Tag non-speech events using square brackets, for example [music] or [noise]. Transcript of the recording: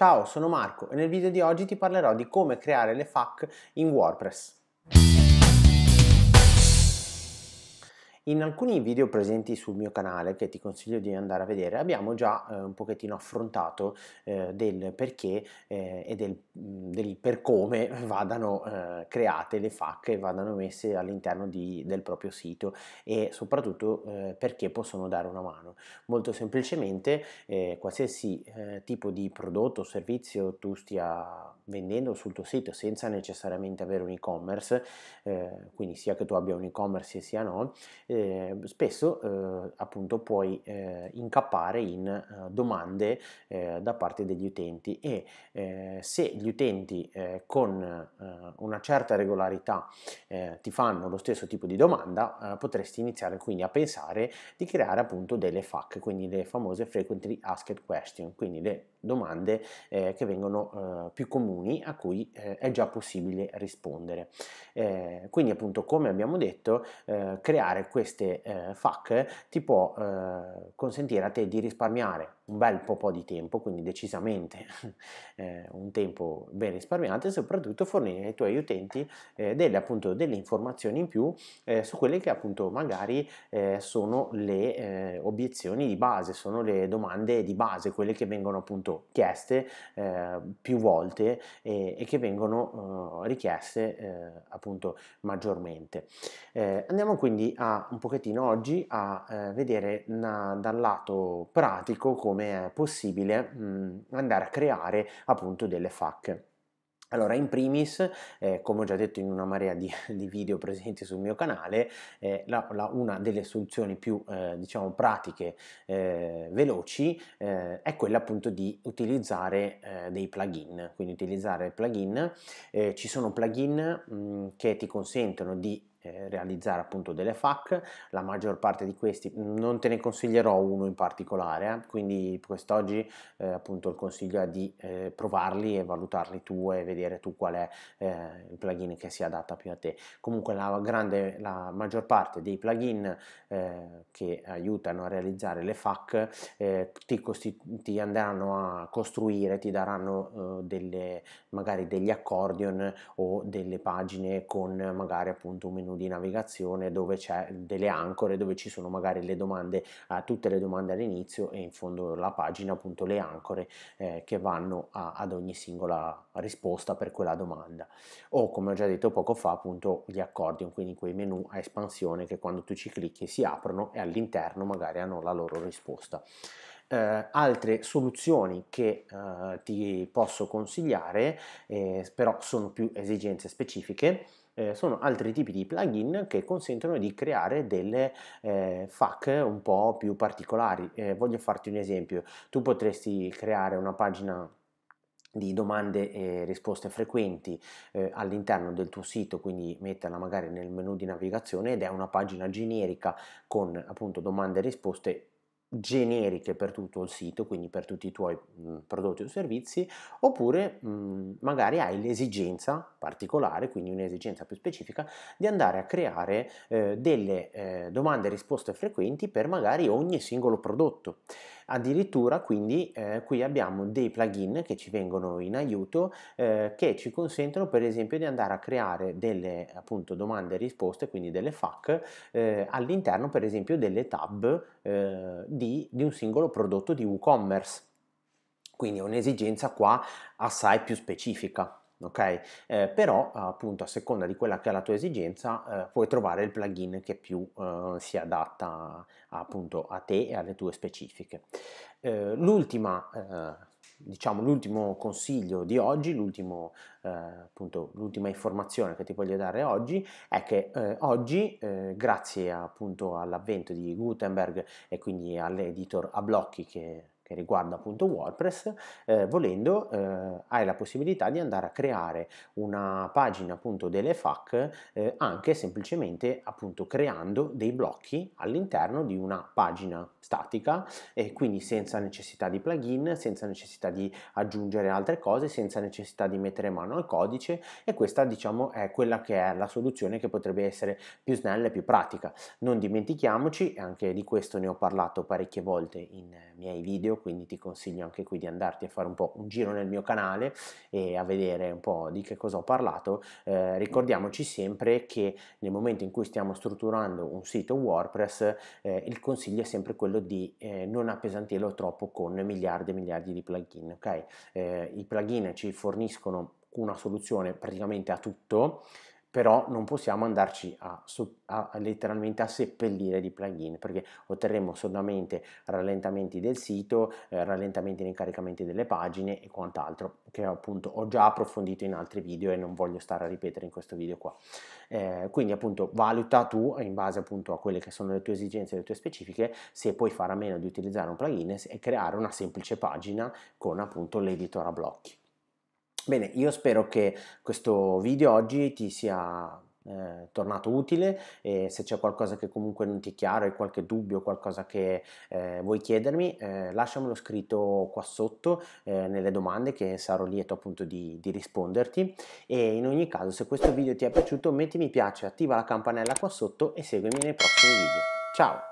Ciao, sono Marco e nel video di oggi ti parlerò di come creare le FAQ in WordPress. In alcuni video presenti sul mio canale, che ti consiglio di andare a vedere, abbiamo già eh, un pochettino affrontato eh, del perché eh, e del, mm, del, per come [laughs] vadano eh, create le FAQ e vadano messe all'interno del proprio sito e soprattutto eh, perché possono dare una mano. Molto semplicemente eh, qualsiasi tipo di prodotto o servizio tu stia vendendo sul tuo sito senza necessariamente avere un e-commerce, quindi sia che tu abbia un e-commerce sia no, Ehm, spesso eh, appunto puoi eh, incappare in eh, domande eh, da parte degli utenti e eh, se gli utenti con una certa regolarità ti fanno lo stesso tipo di domanda potresti iniziare quindi a pensare di creare appunto delle FAQ, quindi le famose Frequently Asked Questions, quindi le domande che vengono più comuni a cui è già possibile rispondere. quindi appunto come abbiamo detto creare questo queste eh, FAC ti può eh, consentire a te di risparmiare un bel po', po di tempo, quindi decisamente [laughs] eh, un tempo ben risparmiato e soprattutto fornire ai tuoi utenti eh, delle, appunto, delle informazioni in più eh, su quelle che appunto magari eh, sono le eh, obiezioni di base, sono le domande di base, quelle che vengono appunto chieste eh, più volte e, e che vengono richieste appunto maggiormente. andiamo quindi a un pochettino oggi a vedere na, dal lato pratico come come è possibile mh, andare a creare appunto delle FAQ. Allora, in primis, eh, come ho già detto in una marea di, [laughs] di video presenti sul mio canale, eh, la, la, una delle soluzioni più eh, diciamo, pratiche, eh, veloci, eh, è quella appunto di utilizzare eh, dei plugin. Quindi utilizzare plugin, ci sono plugin mh, che ti consentono di eh, realizzare appunto delle FAC, la maggior parte di questi non te ne consiglierò uno in particolare, eh, quindi quest'oggi eh, appunto il consiglio è di eh, provarli e valutarli tu e vedere tu qual è eh, il plugin che si adatta più a te. Comunque la, grande, la maggior parte dei plugin che aiutano a realizzare le FAC ti, ti, andranno a costruire, ti daranno delle, magari degli accordion o delle pagine con magari appunto un menu menu di navigazione dove c'è delle ancore, dove ci sono magari le domande, eh, tutte le domande all'inizio e in fondo la pagina appunto le ancore eh, che vanno a, ad ogni singola risposta per quella domanda. O come ho già detto poco fa appunto gli accordi quindi quei menu a espansione che quando tu ci clicchi si aprono e all'interno magari hanno la loro risposta. Eh, altre soluzioni che eh, ti posso consigliare, eh, però sono più esigenze specifiche, eh, sono altri tipi di plugin che consentono di creare delle eh, FAQ un po' più particolari. Eh, voglio farti un esempio, tu potresti creare una pagina di domande e risposte frequenti eh, all'interno del tuo sito, quindi metterla magari nel menu di navigazione ed è una pagina generica con appunto domande e risposte generiche per tutto il sito, quindi per tutti i tuoi mh, prodotti o servizi, oppure mh, magari hai l'esigenza particolare, quindi un'esigenza più specifica, di andare a creare eh, delle eh, domande e risposte frequenti per magari ogni singolo prodotto. Addirittura quindi eh, qui abbiamo dei plugin che ci vengono in aiuto eh, che ci consentono per esempio di andare a creare delle appunto domande e risposte, quindi delle FAQ eh, all'interno per esempio delle tab eh, di, di un singolo prodotto di WooCommerce. Quindi è un'esigenza qua assai più specifica ok? Eh, però appunto a seconda di quella che è la tua esigenza eh, puoi trovare il plugin che più eh, si adatta appunto a te e alle tue specifiche. Eh, l'ultima eh, diciamo, l'ultimo consiglio di oggi, l'ultimo, eh, appunto, l'ultima informazione che ti voglio dare oggi è che eh, oggi, eh, grazie appunto all'avvento di Gutenberg e quindi all'editor a blocchi che che riguarda appunto WordPress, eh, volendo eh, hai la possibilità di andare a creare una pagina appunto delle FAQ eh, anche semplicemente appunto creando dei blocchi all'interno di una pagina statica e quindi senza necessità di plugin, senza necessità di aggiungere altre cose, senza necessità di mettere mano al codice e questa diciamo è quella che è la soluzione che potrebbe essere più snella e più pratica. Non dimentichiamoci, e anche di questo ne ho parlato parecchie volte in miei video quindi ti consiglio anche qui di andarti a fare un po' un giro nel mio canale e a vedere un po' di che cosa ho parlato. Eh, ricordiamoci sempre che nel momento in cui stiamo strutturando un sito WordPress, eh, il consiglio è sempre quello di eh, non appesantirlo troppo con miliardi e miliardi di plugin. Okay? Eh, I plugin ci forniscono una soluzione praticamente a tutto però non possiamo andarci a, a, a, letteralmente a seppellire di plugin perché otterremo solamente rallentamenti del sito, eh, rallentamenti nei caricamenti delle pagine e quant'altro che appunto ho già approfondito in altri video e non voglio stare a ripetere in questo video qua. Eh, quindi appunto valuta tu in base appunto a quelle che sono le tue esigenze e le tue specifiche se puoi fare a meno di utilizzare un plugin e creare una semplice pagina con appunto l'editor a blocchi. Bene, io spero che questo video oggi ti sia eh, tornato utile e se c'è qualcosa che comunque non ti è chiaro e qualche dubbio, qualcosa che eh, vuoi chiedermi, eh, lasciamelo scritto qua sotto eh, nelle domande che sarò lieto appunto di, di, risponderti e in ogni caso se questo video ti è piaciuto metti mi piace, attiva la campanella qua sotto e seguimi nei prossimi video. Ciao!